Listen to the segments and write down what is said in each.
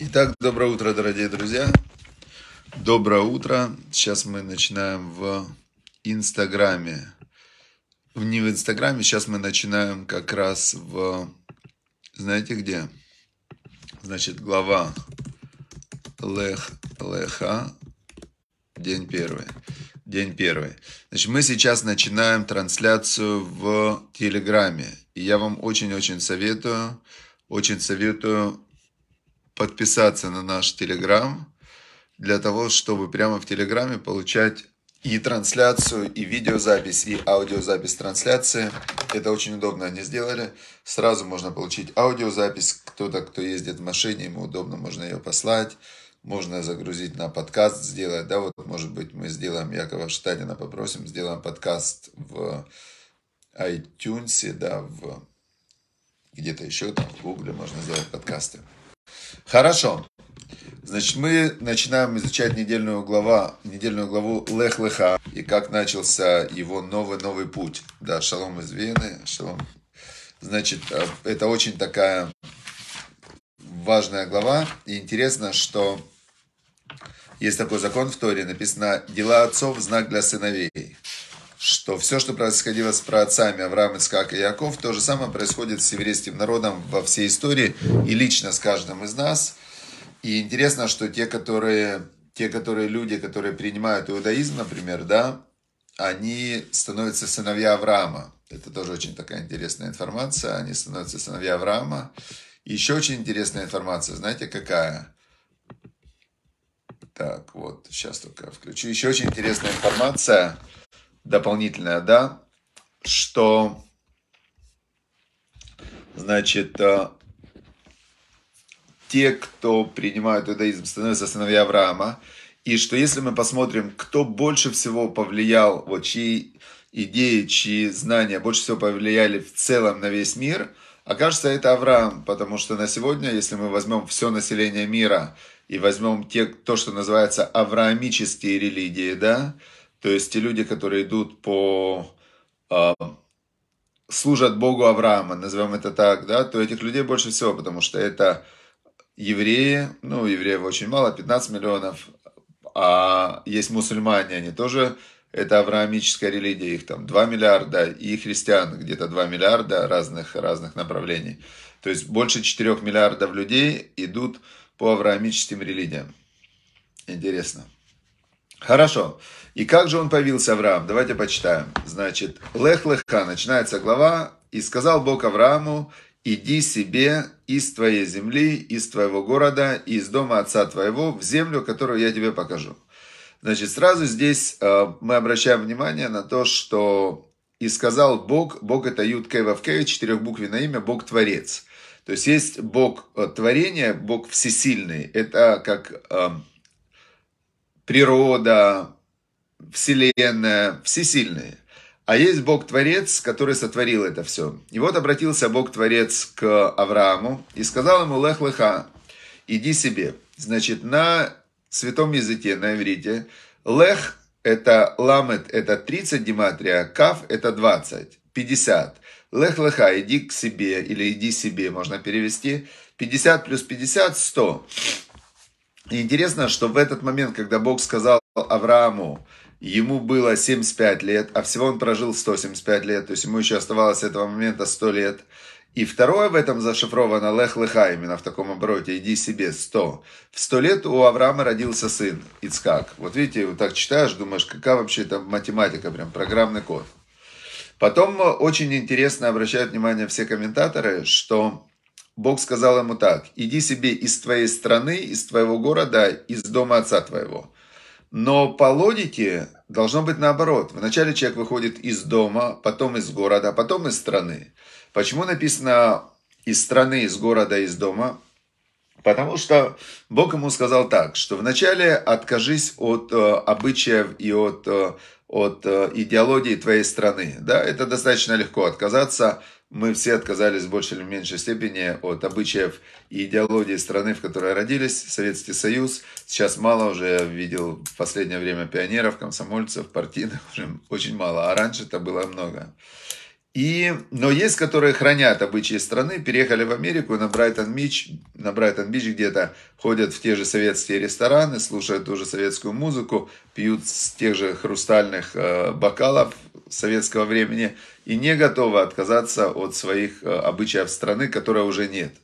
Итак, доброе утро, дорогие друзья. Доброе утро. Сейчас мы начинаем в Инстаграме. Не в Инстаграме, сейчас мы начинаем как раз в... Знаете где? Значит, глава Лех, Леха, день первый. День первый. Значит, мы сейчас начинаем трансляцию в Телеграме. И я вам очень-очень советую, очень советую подписаться на наш Телеграм для того, чтобы прямо в Телеграме получать и трансляцию, и видеозапись, и аудиозапись трансляции. Это очень удобно они сделали. Сразу можно получить аудиозапись. Кто-то, кто ездит в машине, ему удобно, можно ее послать. Можно загрузить на подкаст, сделать. Да, вот, может быть, мы сделаем, Якова Штатина попросим, сделаем подкаст в iTunes, да, в где-то еще там, в Google можно сделать подкасты. Хорошо. Значит, мы начинаем изучать недельную, глава, недельную главу Лех Леха и как начался его новый-новый путь. Да, шалом из Вены, шалом. Значит, э, это очень такая важная глава. И интересно, что есть такой закон в Торе, написано «Дела отцов – знак для сыновей» что все, что происходило с праотцами Авраам, Искак и Яков, то же самое происходит с еврейским народом во всей истории и лично с каждым из нас. И интересно, что те, которые, те, которые люди, которые принимают иудаизм, например, да, они становятся сыновья Авраама. Это тоже очень такая интересная информация. Они становятся сыновья Авраама. еще очень интересная информация, знаете, какая? Так, вот, сейчас только включу. Еще очень интересная информация – дополнительное, да, что, значит, э, те, кто принимают иудаизм, становятся сыновья Авраама, и что если мы посмотрим, кто больше всего повлиял, вот чьи идеи, чьи знания больше всего повлияли в целом на весь мир, окажется это Авраам, потому что на сегодня, если мы возьмем все население мира и возьмем те, то, что называется авраамические религии, да, то есть те люди, которые идут по... Э, служат Богу Авраама, назовем это так, да, то этих людей больше всего, потому что это евреи, ну, евреев очень мало, 15 миллионов, а есть мусульмане, они тоже, это авраамическая религия, их там 2 миллиарда, и христиан где-то 2 миллиарда разных, разных направлений. То есть больше 4 миллиардов людей идут по авраамическим религиям. Интересно. Хорошо. И как же он появился, Авраам? Давайте почитаем. Значит, Лех Леха, начинается глава. «И сказал Бог Аврааму, иди себе из твоей земли, из твоего города, из дома отца твоего в землю, которую я тебе покажу». Значит, сразу здесь э, мы обращаем внимание на то, что «и сказал Бог», Бог это Юд Кей Вавкей, четырехбуквенное имя, Бог Творец. То есть есть Бог э, творения, Бог всесильный. Это как эм, природа, Вселенная, всесильные. А есть Бог-творец, который сотворил это все. И вот обратился Бог-творец к Аврааму и сказал ему, лех леха, иди себе. Значит, на святом языке, на иврите, лех – это ламет, это 30 Диматрия, кав – это 20, 50. Лех леха, иди к себе или иди себе, можно перевести. 50 плюс 50 – 100 интересно, что в этот момент, когда Бог сказал Аврааму, ему было 75 лет, а всего он прожил 175 лет, то есть ему еще оставалось с этого момента 100 лет. И второе в этом зашифровано «Лех леха» именно в таком обороте «Иди себе 100». В 100 лет у Авраама родился сын Ицкак. Вот видите, вот так читаешь, думаешь, какая вообще там математика, прям программный код. Потом очень интересно обращают внимание все комментаторы, что Бог сказал ему так, иди себе из твоей страны, из твоего города, из дома отца твоего. Но по логике должно быть наоборот. Вначале человек выходит из дома, потом из города, потом из страны. Почему написано из страны, из города, из дома? Потому что Бог ему сказал так, что вначале откажись от э, обычаев и от, э, от э, идеологии твоей страны. Да? Это достаточно легко отказаться мы все отказались в большей или меньшей степени от обычаев и идеологии страны, в которой родились, Советский Союз. Сейчас мало уже видел в последнее время пионеров, комсомольцев, партийных, уже очень мало, а раньше это было много. И, но есть, которые хранят обычаи страны, переехали в Америку на Брайтон-Бич, на Брайтон-Бич где-то ходят в те же советские рестораны, слушают ту же советскую музыку, пьют с тех же хрустальных э, бокалов советского времени и не готовы отказаться от своих э, обычаев страны, которая уже нет.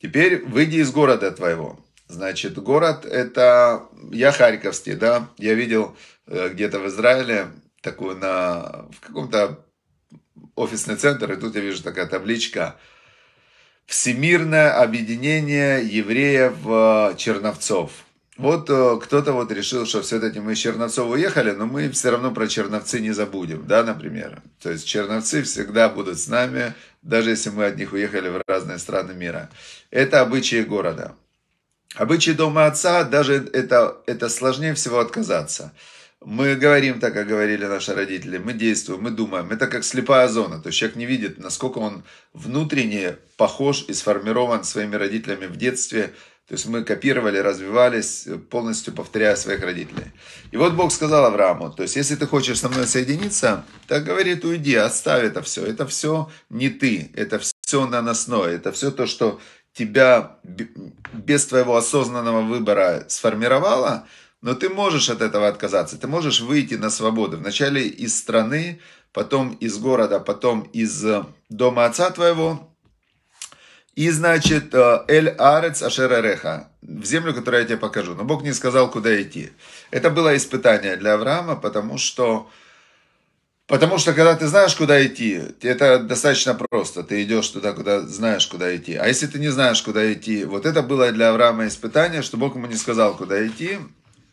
Теперь выйди из города твоего. Значит, город это... Я харьковский, да? Я видел э, где-то в Израиле такую на... в каком-то офисный центр, и тут я вижу такая табличка «Всемирное объединение евреев-черновцов». Э, вот э, кто-то вот решил, что все-таки мы из Черновцова уехали, но мы все равно про Черновцы не забудем, да, например. То есть Черновцы всегда будут с нами, даже если мы от них уехали в разные страны мира. Это обычаи города. Обычаи дома отца, даже это, это сложнее всего отказаться. Мы говорим так, как говорили наши родители, мы действуем, мы думаем. Это как слепая зона, то есть человек не видит, насколько он внутренне похож и сформирован своими родителями в детстве – то есть мы копировали, развивались, э, полностью повторяя своих родителей. И вот Бог сказал Аврааму, то есть если ты хочешь со мной соединиться, так говорит, уйди, оставь это все. Это все не ты, это все наносное, это все то, что тебя без твоего осознанного выбора сформировало, но ты можешь от этого отказаться, ты можешь выйти на свободу. Вначале из страны, потом из города, потом из э, дома отца твоего, и, значит, э, Эль Арец Ашерареха, в землю, которую я тебе покажу. Но Бог не сказал, куда идти. Это было испытание для Авраама, потому что, потому что когда ты знаешь, куда идти, это достаточно просто. Ты идешь туда, куда знаешь, куда идти. А если ты не знаешь, куда идти, вот это было для Авраама испытание, что Бог ему не сказал, куда идти.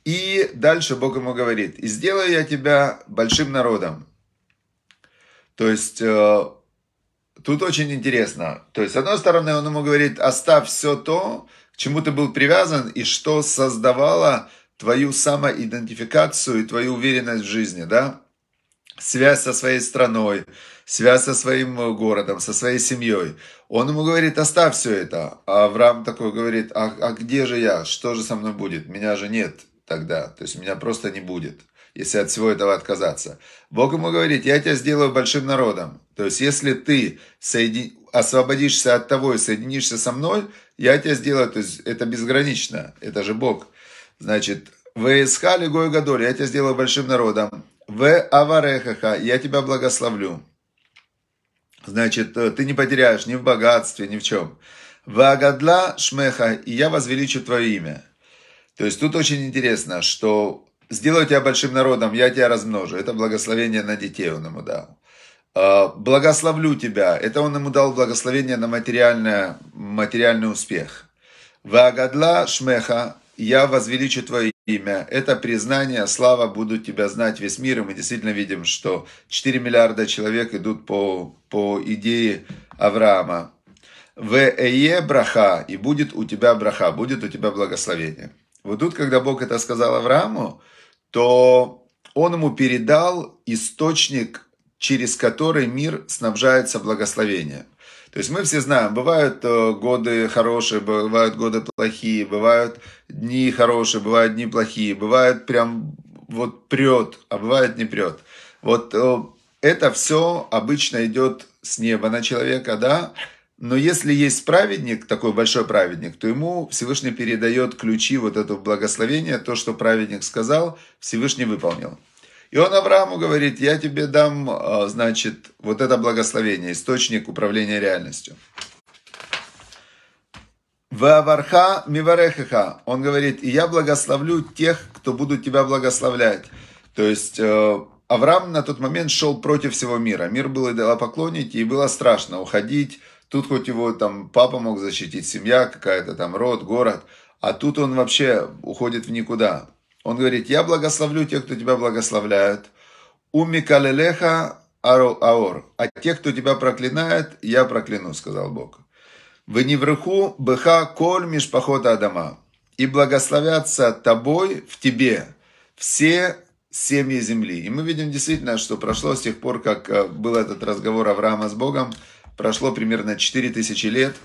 И дальше Бог ему говорит, и сделаю я тебя большим народом. То есть э, тут очень интересно. То есть, с одной стороны, он ему говорит, оставь все то, к чему ты был привязан и что создавало твою самоидентификацию и твою уверенность в жизни, да? Связь со своей страной, связь со своим э, городом, со своей семьей. Он ему говорит, оставь все это. А Авраам такой говорит, а, а где же я? Что же со мной будет? Меня же нет тогда. То есть меня просто не будет если от всего этого отказаться. Бог ему говорит, я тебя сделаю большим народом. То есть, если ты соедин... освободишься от того и соединишься со мной, я тебя сделаю. То есть, это безгранично. Это же Бог. Значит, «Веисха лигой гадоль» – я тебя сделаю большим народом. «Ве аварехаха» – я тебя благословлю. Значит, э, ты не потеряешь ни в богатстве, ни в чем. агадла шмеха» – и я возвеличу твое имя. То есть тут очень интересно, что сделаю тебя большим народом, я тебя размножу. Это благословение на детей он ему дал. А, благословлю тебя. Это он ему дал благословение на материальное, материальный успех. Вагадла шмеха, я возвеличу твое имя. Это признание, слава, будут тебя знать весь мир. И мы действительно видим, что 4 миллиарда человек идут по, по идее Авраама. В эе браха, и будет у тебя браха, будет у тебя благословение. Вот тут, когда Бог это сказал Аврааму, то он ему передал источник, через который мир снабжается благословением. То есть мы все знаем, бывают э, годы хорошие, бывают годы плохие, бывают дни хорошие, бывают дни плохие, бывают прям вот прет, а бывает не прет. Вот э, это все обычно идет с неба на человека, да? Но если есть праведник, такой большой праведник, то ему Всевышний передает ключи вот этого благословения, то, что праведник сказал, Всевышний выполнил. И он Аврааму говорит, я тебе дам, а, значит, вот это благословение, источник управления реальностью. Ваварха миварехеха. Он говорит, и я благословлю тех, кто будут тебя благословлять. То есть э, Авраам на тот момент шел против всего мира. Мир был идолопоклонники, и было страшно уходить Тут хоть его там папа мог защитить, семья какая-то, там род, город, а тут он вообще уходит в никуда. Он говорит, я благословлю тех, кто тебя благословляет. Умикалелеха аор. А тех, кто тебя проклинает, я прокляну, сказал Бог. Вы В неврыху быха коль мишпахота адама. И благословятся тобой в тебе все семьи земли. И мы видим действительно, что прошло с тех пор, как э, был этот разговор Авраама с Богом – прошло примерно 4000 лет,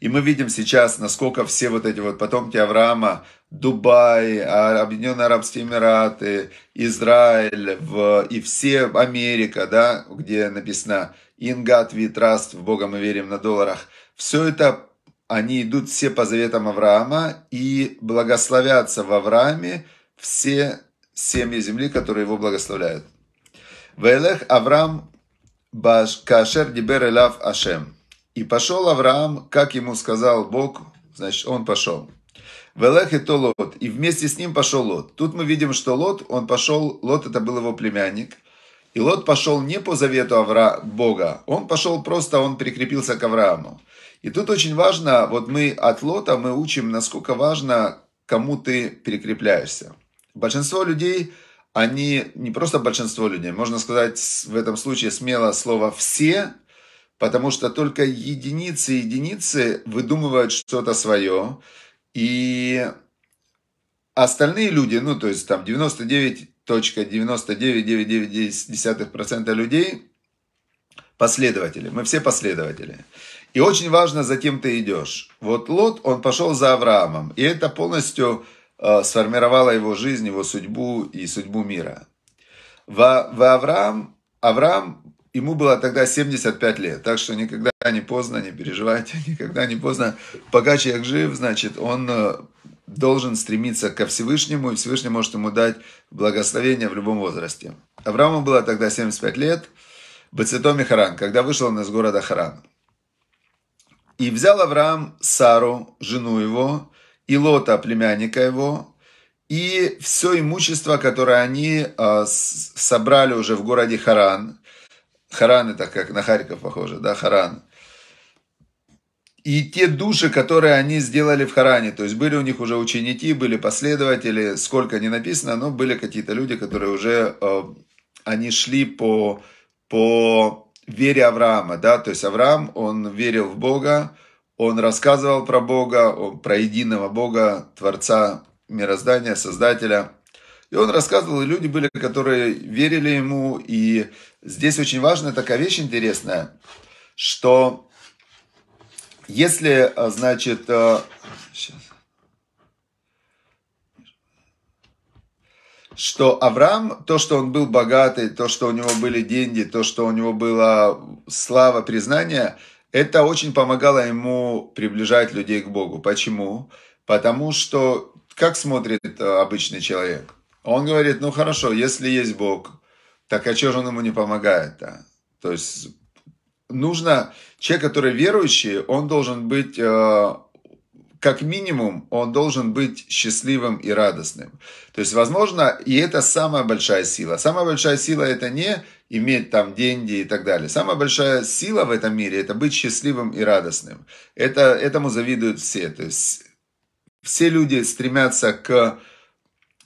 и мы видим сейчас, насколько все вот эти вот потомки Авраама, Дубай, а, Объединенные Арабские Эмираты, Израиль в, и все Америка, да, где написано «Ингат ви траст», «В Бога мы верим на долларах», все это они идут все по заветам Авраама и благословятся в Аврааме все семьи земли, которые его благословляют. Вейлех Авраам Кашер Дибер Элав Ашем. И пошел Авраам, как ему сказал Бог, значит, он пошел. Велех и то Лот. И вместе с ним пошел Лот. Тут мы видим, что Лот, он пошел, Лот это был его племянник. И Лот пошел не по завету Авра... Бога, он пошел просто, он прикрепился к Аврааму. И тут очень важно, вот мы от Лота мы учим, насколько важно, кому ты прикрепляешься. Большинство людей они не просто большинство людей, можно сказать в этом случае смело слово «все», потому что только единицы единицы выдумывают что-то свое, и остальные люди, ну, то есть там 99.99999% людей последователи, мы все последователи. И очень важно, за кем ты идешь. Вот Лот, он пошел за Авраамом, и это полностью Э, сформировала его жизнь, его судьбу и судьбу мира. В, в Авраам, Авраам, ему было тогда 75 лет, так что никогда не поздно, не переживайте, никогда не поздно. Пока человек жив, значит, он э, должен стремиться ко Всевышнему, и Всевышний может ему дать благословение в любом возрасте. Аврааму было тогда 75 лет, Бацитом и Харан, когда вышел он из города Харан. И взял Авраам Сару, жену его, и Лота, племянника его, и все имущество, которое они а, собрали уже в городе Харан. Харан это как на Харьков похоже, да, Харан. И те души, которые они сделали в Харане, то есть были у них уже ученики, были последователи, сколько не написано, но были какие-то люди, которые уже, а, они шли по, по вере Авраама, да, то есть Авраам, он верил в Бога, он рассказывал про Бога, про единого Бога, Творца мироздания, Создателя. И он рассказывал, и люди были, которые верили ему. И здесь очень важная такая вещь интересная, что если, а, значит, а, что Авраам, то, что он был богатый, то, что у него были деньги, то, что у него была слава, признание – это очень помогало ему приближать людей к Богу. Почему? Потому что как смотрит э, обычный человек? Он говорит, ну хорошо, если есть Бог, так а что же он ему не помогает-то? То есть нужно, человек, который верующий, он должен быть э, как минимум, он должен быть счастливым и радостным. То есть, возможно, и это самая большая сила. Самая большая сила – это не иметь там деньги и так далее. Самая большая сила в этом мире – это быть счастливым и радостным. Это, этому завидуют все. То есть, все люди стремятся к,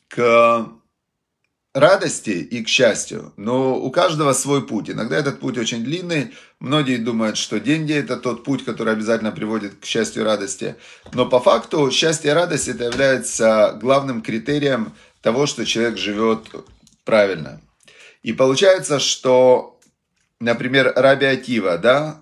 к радости и к счастью, но у каждого свой путь. Иногда этот путь очень длинный. Многие думают, что деньги – это тот путь, который обязательно приводит к счастью и радости. Но по факту счастье и радость – это является главным критерием того, что человек живет правильно. И получается, что, например, Раби Акива, да,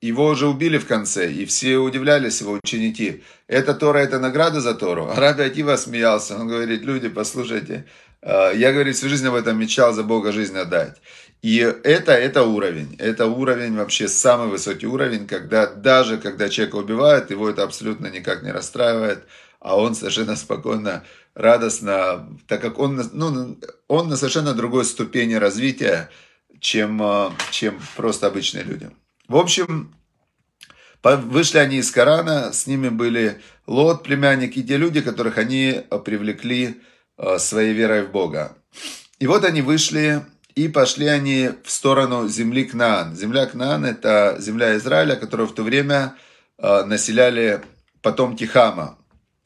его уже убили в конце, и все удивлялись его ученики. Это Тора, это награда за Тору. А Раби Акива смеялся, он говорит, люди, послушайте, Э, я, говорит, всю жизнь об этом мечтал, за Бога жизнь отдать. И это, это уровень. Это уровень, вообще самый высокий уровень, когда даже когда человека убивают, его это абсолютно никак не расстраивает, а он совершенно спокойно, радостно, так как он, ну, он на совершенно другой ступени развития, чем, э, чем просто обычные люди. В общем, вышли они из Корана, с ними были Лот, племянник, и те люди, которых они э, привлекли Э, своей верой в Бога. И вот они вышли, и пошли они в сторону земли Кнаан. Земля Кнаан – это земля Израиля, которую в то время э, населяли потомки Хама.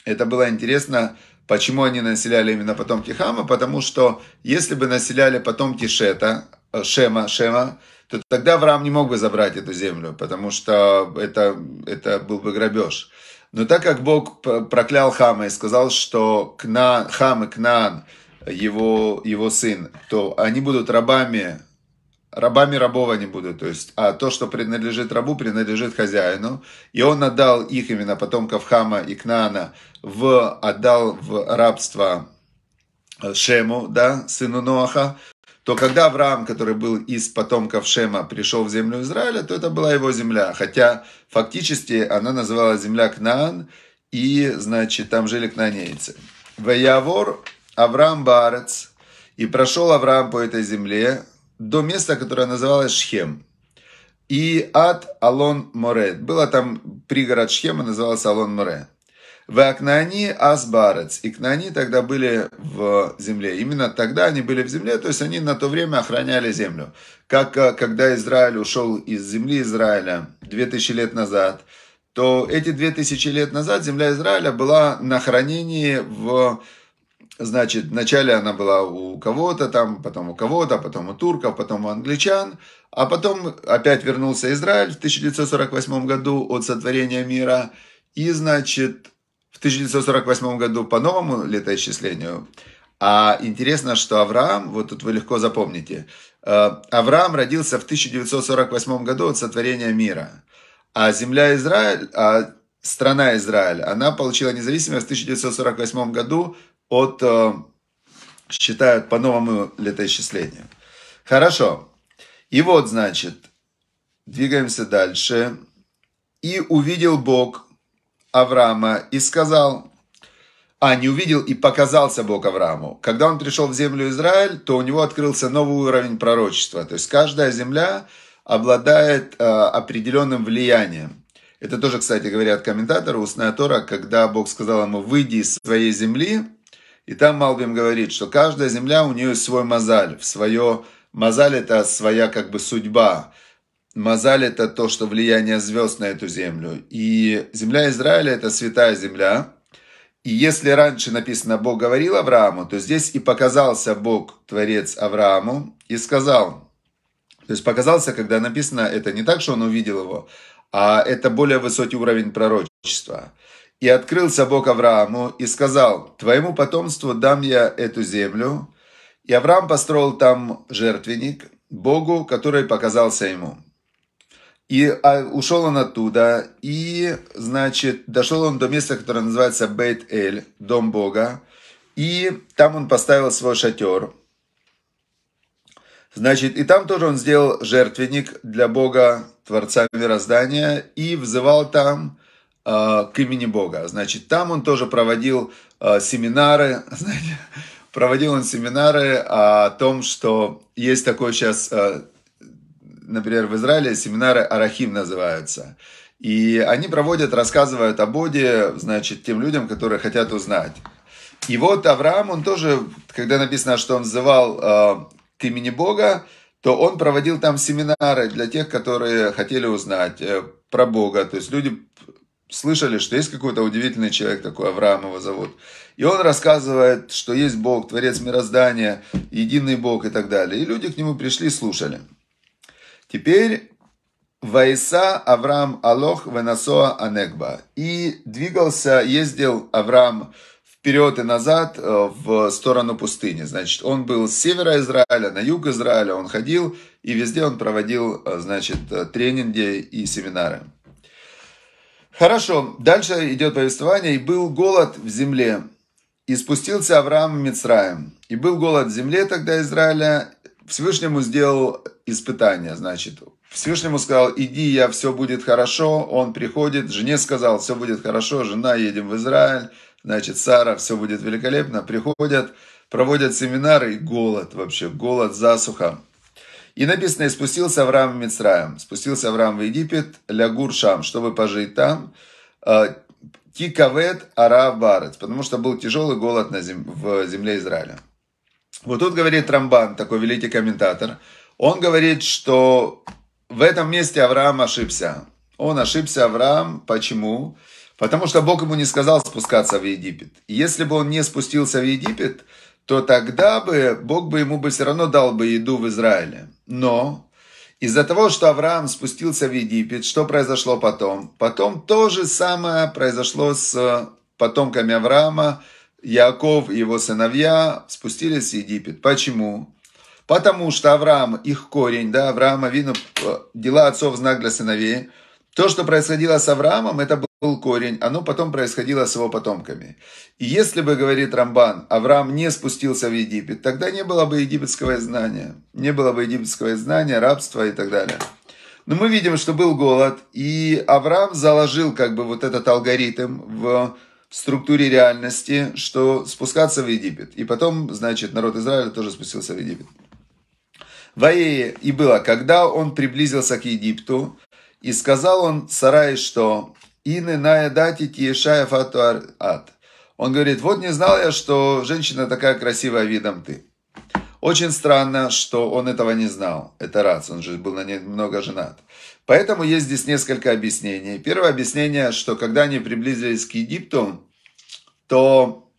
Это было интересно, почему они населяли именно потомки Хама, потому что если бы населяли потомки Шета, э, Шема, Шема, то тогда Авраам не мог бы забрать эту землю, потому что это, это был бы грабеж. Но так как Бог проклял Хама и сказал, что Кна, Хам и Кнан его, его сын, то они будут рабами, рабами рабов они будут. То есть, а то, что принадлежит рабу, принадлежит хозяину. И он отдал их именно потомков Хама и Кнана, в, отдал в рабство э, Шему, да, сыну Ноаха, то когда Авраам, который был из потомков Шема, пришел в землю Израиля, то это была его земля. Хотя фактически она называлась земля Кнаан, и, значит, там жили кнанейцы. Ваявор Авраам Барец, и прошел Авраам по этой земле до места, которое называлось Шхем. И от Алон Море. Было там пригород Шхема, назывался Алон Море. Вакнани асбарец И кнани тогда были в земле. Именно тогда они были в земле, то есть они на то время охраняли землю. Как э, когда Израиль ушел из земли Израиля 2000 лет назад, то эти 2000 лет назад земля Израиля была на хранении в Значит, вначале она была у кого-то там, потом у кого-то, потом у турков, потом у англичан, а потом опять вернулся Израиль в 1948 году от сотворения мира. И, значит, 1948 году по новому летоисчислению. А интересно, что Авраам, вот тут вы легко запомните, э, Авраам родился в 1948 году от сотворения мира. А земля Израиль, а страна Израиль, она получила независимость в 1948 году от, э, считают, по новому летоисчислению. Хорошо. И вот, значит, двигаемся дальше. «И увидел Бог, Авраама и сказал, а, не увидел и показался Бог Аврааму. Когда он пришел в землю Израиль, то у него открылся новый уровень пророчества. То есть каждая земля обладает э, определенным влиянием. Это тоже, кстати, говорят комментаторы устная Тора, когда Бог сказал ему «выйди из своей земли», и там Малбим говорит, что каждая земля у нее свой мозаль, в свое мозаль это своя как бы судьба. Мазаль – это то, что влияние звезд на эту землю. И земля Израиля – это святая земля. И если раньше написано «Бог говорил Аврааму», то здесь и показался Бог, Творец Аврааму, и сказал. То есть показался, когда написано это не так, что он увидел его, а это более высокий уровень пророчества. «И открылся Бог Аврааму и сказал, «Твоему потомству дам я эту землю». И Авраам построил там жертвенник Богу, который показался ему. И а, ушел он оттуда, и, значит, дошел он до места, которое называется Бейт-Эль, Дом Бога, и там он поставил свой шатер. Значит, и там тоже он сделал жертвенник для Бога, Творца Мироздания, и взывал там э, к имени Бога. Значит, там он тоже проводил э, семинары, знаете, проводил он семинары о том, что есть такой сейчас э, например, в Израиле семинары Арахим называются. И они проводят, рассказывают о Боде, значит, тем людям, которые хотят узнать. И вот Авраам, он тоже, когда написано, что он взывал э, к имени Бога, то он проводил там семинары для тех, которые хотели узнать э, про Бога. То есть люди слышали, что есть какой-то удивительный человек такой, Авраам его зовут. И он рассказывает, что есть Бог, Творец мироздания, единый Бог и так далее. И люди к нему пришли и слушали. Теперь Ваиса Авраам Алох Венасоа Анегба. И двигался, ездил Авраам вперед и назад э, в сторону пустыни. Значит, он был с севера Израиля, на юг Израиля он ходил, и везде он проводил, э, значит, э, тренинги и семинары. Хорошо, дальше идет повествование. «И был голод в земле, и спустился Авраам в Мицраем. И был голод в земле тогда Израиля, Всевышнему сделал испытание, значит, Всевышнему сказал, иди, я, все будет хорошо. Он приходит, жене сказал, все будет хорошо, жена, едем в Израиль. Значит, Сара, все будет великолепно. Приходят, проводят семинары голод вообще, голод, засуха. И написано, и спустился Авраам в Мицраем. Спустился Авраам в Египет, лягур шам, чтобы пожить там. А, Тикавет ара барец, потому что был тяжелый голод на зем... в земле Израиля. Вот тут говорит Трамбан, такой великий комментатор, он говорит, что в этом месте Авраам ошибся. Он ошибся, Авраам. Почему? Потому что Бог ему не сказал спускаться в Египет. если бы он не спустился в Египет, то тогда бы Бог бы ему бы все равно дал бы еду в Израиле. Но из-за того, что Авраам спустился в Египет, что произошло потом? Потом то же самое произошло с потомками Авраама – Яков и его сыновья спустились в Египет. Почему? Потому что Авраам, их корень, да, Авраам, Авину, э, дела отцов, знак для сыновей. То, что происходило с Авраамом, это был корень, оно потом происходило с его потомками. И если бы, говорит Рамбан, Авраам не спустился в Египет, тогда не было бы египетского знания, Не было бы египетского знания, рабства и так далее. Но мы видим, что был голод, и Авраам заложил как бы вот этот алгоритм в в структуре реальности, что спускаться в Египет. И потом, значит, народ Израиля тоже спустился в Египет. Вае и было, когда он приблизился к Египту, и сказал он Сарай, что «Ины наедати тиешая фату ад». Он говорит, вот не знал я, что женщина такая красивая видом ты. Очень странно, что он этого не знал. Это раз, он же был на ней много женат. Поэтому есть здесь несколько объяснений. Первое объяснение, что когда они приблизились к Египту, то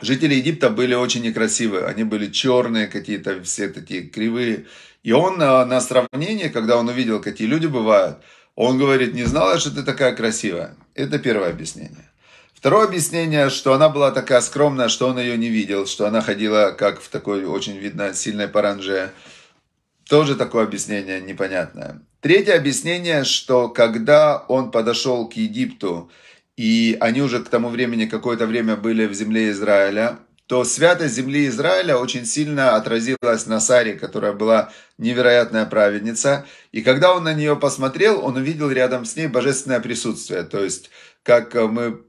жители Египта были очень некрасивы, Они были черные какие-то, все такие кривые. И он э, на сравнение, когда он увидел, какие люди бывают, он говорит, не знала, что ты такая красивая. Это первое объяснение. Второе объяснение, что она была такая скромная, что он ее не видел, что она ходила как в такой очень, видно, сильной паранже. Тоже такое объяснение непонятное. Третье объяснение, что когда он подошел к Египту, и они уже к тому времени какое-то время были в земле Израиля, то святость земли Израиля очень сильно отразилась на Саре, которая была невероятная праведница. И когда он на нее посмотрел, он увидел рядом с ней божественное присутствие. То есть, как мы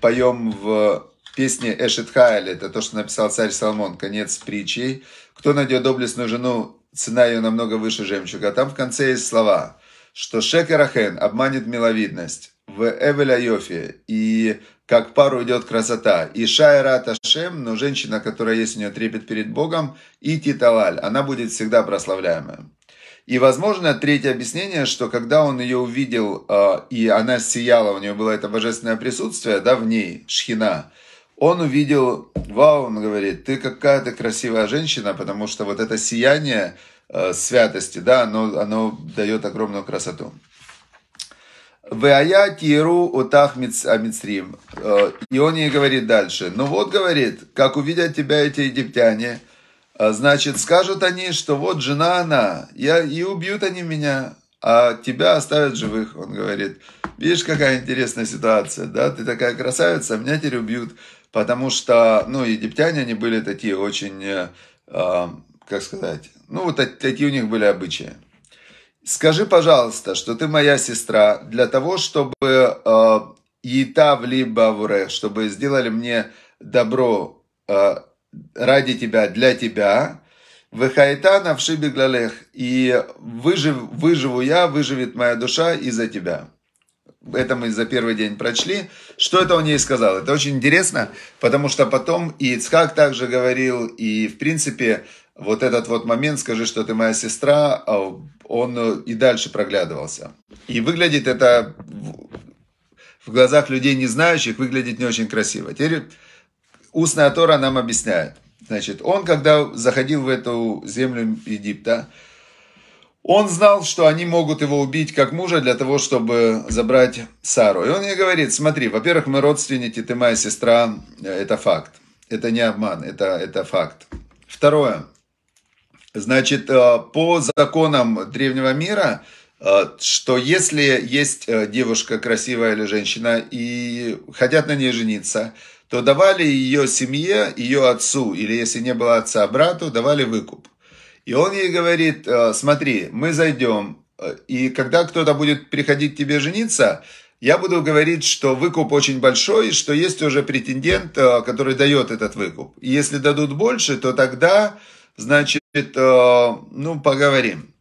поем в песне Эшетхайль, это то, что написал царь Соломон, конец притчи. Кто найдет доблестную жену, цена ее намного выше жемчуга. А там в конце есть слова, что Шекерахен обманет миловидность, в Эвеля Йофи, и как пару идет красота. И Шайра Ташем, но ну, женщина, которая есть у нее трепет перед Богом, и Титалаль, она будет всегда прославляемая. И, возможно, третье объяснение, что когда он ее увидел, э, и она сияла, у нее было это божественное присутствие, да, в ней, шхина – он увидел, вау, он говорит, ты какая-то красивая женщина, потому что вот это сияние э, святости, да, оно, оно дает огромную красоту. Вая тиру утах амицрим. А э, и он ей говорит дальше. Ну вот, говорит, как увидят тебя эти египтяне, э, значит, скажут они, что вот жена она, я, и убьют они меня, а тебя оставят живых, он говорит. Видишь, какая интересная ситуация, да? Ты такая красавица, меня теперь убьют потому что, ну, египтяне, они были такие очень, э, а, как сказать, ну, вот такие у них были обычаи. Скажи, пожалуйста, что ты моя сестра для того, чтобы э, в Либавре, чтобы сделали мне добро э, ради тебя, для тебя, Вехайтана в шибиглалех, И выжив, выживу я, выживет моя душа из-за тебя это мы за первый день прочли, что это он ей сказал. Это очень интересно, потому что потом и Ицхак также говорил, и в принципе вот этот вот момент, скажи, что ты моя сестра, а, он э, и дальше проглядывался. И выглядит это в глазах людей не знающих, выглядит не очень красиво. Теперь устная Тора нам объясняет. Значит, он, когда заходил в эту землю Египта, он знал, что они могут его убить как мужа для того, чтобы забрать Сару. И он ей говорит, смотри, во-первых, мы родственники, ты моя сестра, это факт. Это не обман, это, это факт. Второе. Значит, э, по законам древнего мира, э, что если есть э, девушка красивая или женщина и хотят на ней жениться, то давали ее семье, ее отцу, или если не было отца, брату, давали выкуп. И он ей говорит, «Э, смотри, мы зайдем, э, и когда кто-то будет приходить тебе жениться, я буду говорить, что выкуп очень большой, что есть уже претендент, э, который дает этот выкуп. И если дадут больше, то тогда, значит, ну, поговорим.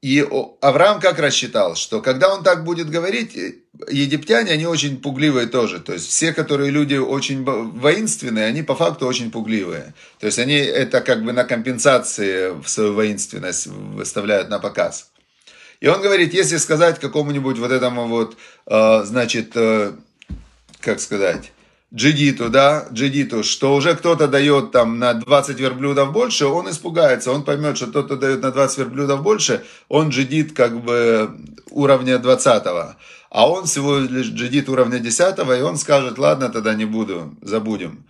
И Авраам как рассчитал, что когда он так будет говорить, э, египтяне, они очень пугливые тоже. То есть все, которые люди очень воинственные, они по факту очень пугливые. То есть они это как бы на компенсации в свою воинственность выставляют на показ. И он говорит, если сказать какому-нибудь вот этому вот, э, значит, э, как сказать, джидиту, да, джидиту, что уже кто-то дает там на 20 верблюдов больше, он испугается, он поймет, что тот, кто дает на 20 верблюдов больше, он джидит как бы уровня 20 -го. А он всего лишь джидит уровня 10 и он скажет, ладно, тогда не буду, забудем.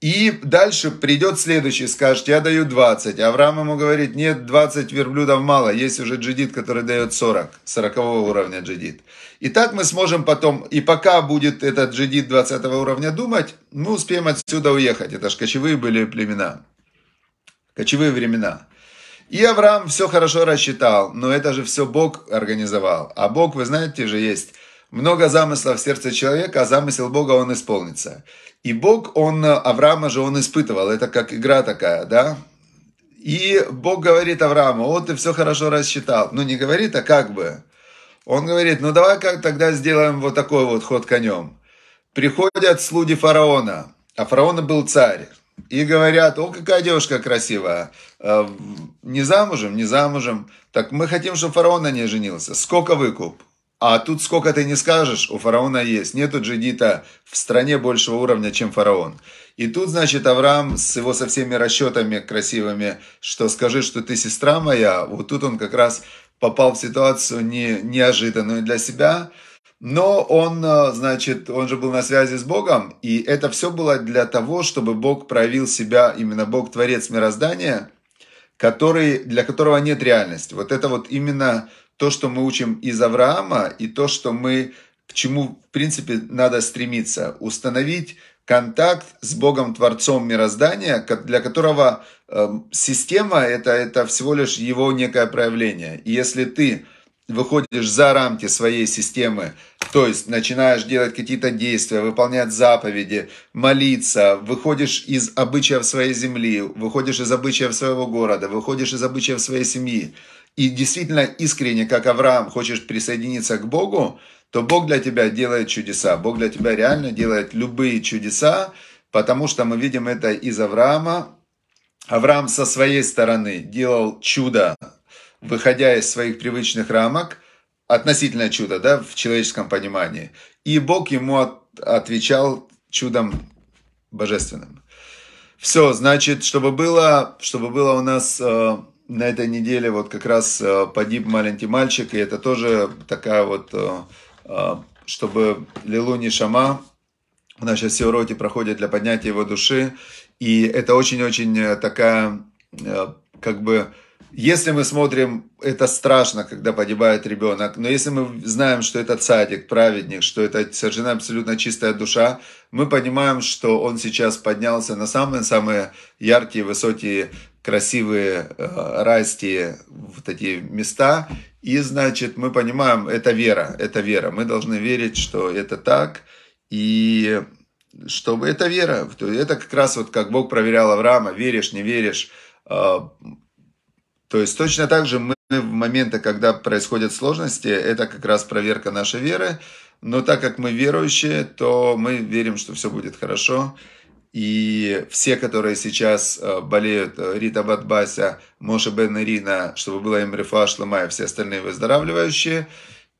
И дальше придет следующий, скажет, я даю 20. Авраам ему говорит, нет, 20 верблюдов мало, есть уже джидит, который дает 40, 40 уровня джидит. И так мы сможем потом, и пока будет этот джедит 20 уровня думать, мы успеем отсюда уехать. Это же кочевые были племена, кочевые времена. И Авраам все хорошо рассчитал, но это же все Бог организовал. А Бог, вы знаете же, есть много замыслов в сердце человека, а замысел Бога, он исполнится. И Бог, он, Авраама же он испытывал, это как игра такая, да? И Бог говорит Аврааму, вот ты все хорошо рассчитал. Ну, не говорит, а как бы. Он говорит, ну давай как тогда сделаем вот такой вот ход конем. Приходят слуги фараона, а фараон был царь. И говорят, о, какая девушка красивая. Э, не замужем, не замужем. Так мы хотим, чтобы фараон на ней женился. Сколько выкуп? А тут сколько ты не скажешь, у фараона есть. Нету джедита в стране большего уровня, чем фараон. И тут, значит, Авраам с его со всеми расчетами красивыми, что скажи, что ты сестра моя, вот тут он как раз попал в ситуацию не, неожиданную для себя, но он, э, значит, он же был на связи с Богом, и это все было для того, чтобы Бог проявил себя, именно Бог Творец мироздания, который, для которого нет реальности. Вот это вот именно то, что мы учим из Авраама, и то, что мы, к чему, в принципе, надо стремиться, установить контакт с Богом Творцом мироздания, для которого эм, система это, это всего лишь его некое проявление. И если ты выходишь за рамки своей системы, то есть начинаешь делать какие-то действия, выполнять заповеди, молиться, выходишь из обычаев своей земли, выходишь из обычаев своего города, выходишь из обычаев своей семьи, и действительно искренне, как Авраам, хочешь присоединиться к Богу, то Бог для тебя делает чудеса. Бог для тебя реально делает любые чудеса, потому что мы видим это из Авраама. Авраам со своей стороны делал чудо, выходя из своих привычных рамок, относительно чудо, да, в человеческом понимании. И Бог ему от, отвечал чудом божественным. Все, значит, чтобы было, чтобы было у нас э, на этой неделе вот как раз э, погиб маленький мальчик, и это тоже такая вот, э, э, чтобы Лилуни Шама, у нас сейчас все уроки проходят для поднятия его души, и это очень-очень такая, как бы, если мы смотрим, это страшно, когда погибает ребенок, но если мы знаем, что это цадик, праведник, что это совершенно абсолютно чистая душа, мы понимаем, что он сейчас поднялся на самые-самые яркие, высокие красивые э, расти вот эти места. И, значит, мы понимаем, это вера, это вера. Мы должны верить, что это так. И чтобы это вера. то Это как раз вот как Бог проверял Авраама, веришь, не веришь. А, то есть точно так же мы в моменты, когда происходят сложности, это как раз проверка нашей веры. Но так как мы верующие, то мы верим, что все будет хорошо. И все, которые сейчас э, болеют, э, Рита Бадбася, Моша Бен Ирина, чтобы была им Рифа Шлама и все остальные выздоравливающие.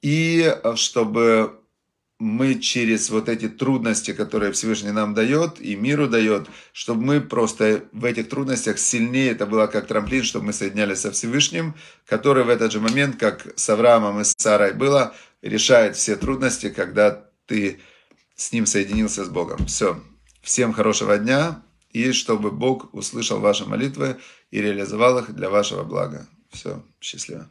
И э, чтобы мы через вот эти трудности, которые Всевышний нам дает и миру дает, чтобы мы просто в этих трудностях сильнее, это было как трамплин, чтобы мы соединялись со Всевышним, который в этот же момент, как с Авраамом и с Сарой было, решает все трудности, когда ты с ним соединился с Богом. Все. Всем хорошего дня и чтобы Бог услышал ваши молитвы и реализовал их для вашего блага. Все, счастливо.